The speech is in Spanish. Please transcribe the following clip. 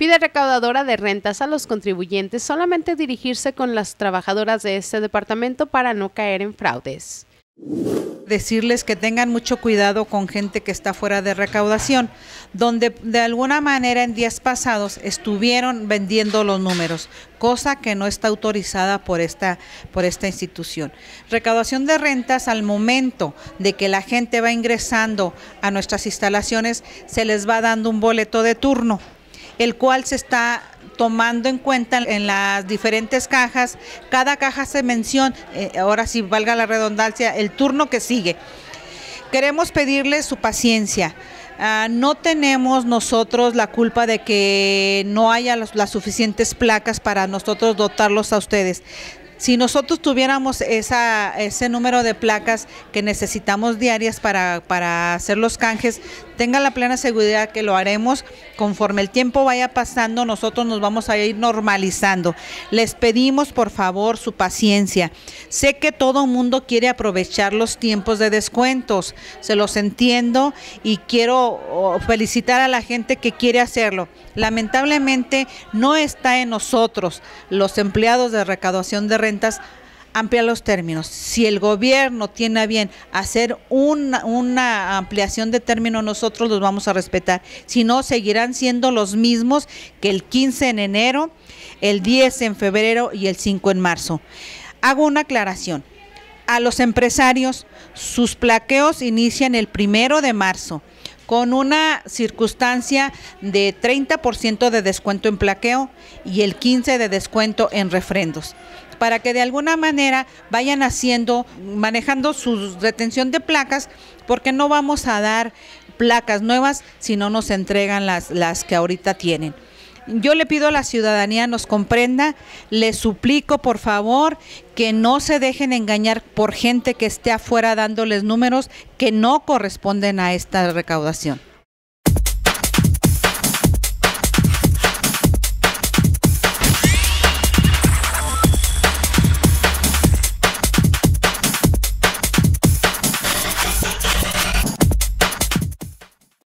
pide recaudadora de rentas a los contribuyentes solamente dirigirse con las trabajadoras de este departamento para no caer en fraudes. Decirles que tengan mucho cuidado con gente que está fuera de recaudación, donde de alguna manera en días pasados estuvieron vendiendo los números, cosa que no está autorizada por esta, por esta institución. Recaudación de rentas al momento de que la gente va ingresando a nuestras instalaciones, se les va dando un boleto de turno el cual se está tomando en cuenta en las diferentes cajas, cada caja se menciona, eh, ahora sí valga la redundancia, el turno que sigue. Queremos pedirle su paciencia. Ah, no tenemos nosotros la culpa de que no haya las suficientes placas para nosotros dotarlos a ustedes. Si nosotros tuviéramos ese número de placas que necesitamos diarias para, para hacer los canjes, tenga la plena seguridad que lo haremos conforme el tiempo vaya pasando, nosotros nos vamos a ir normalizando. Les pedimos por favor su paciencia. Sé que todo mundo quiere aprovechar los tiempos de descuentos, se los entiendo y quiero oh, felicitar a la gente que quiere hacerlo. Lamentablemente no está en nosotros, los empleados de recaudación de rentas, ampliar los términos. Si el gobierno tiene a bien hacer una, ampliación de término, nosotros los vamos a respetar. Si no, seguirán siendo los mismos que el 15 en enero, el 10 en febrero y el 5 en marzo. Hago una aclaración a los empresarios, sus plaqueos inician el primero de marzo con una circunstancia de 30% de descuento en plaqueo y el 15% de descuento en refrendos para que de alguna manera vayan haciendo, manejando su retención de placas, porque no vamos a dar placas nuevas si no nos entregan las, las que ahorita tienen yo le pido a la ciudadanía nos comprenda, le suplico por favor que no se dejen engañar por gente que esté afuera dándoles números que no corresponden a esta recaudación.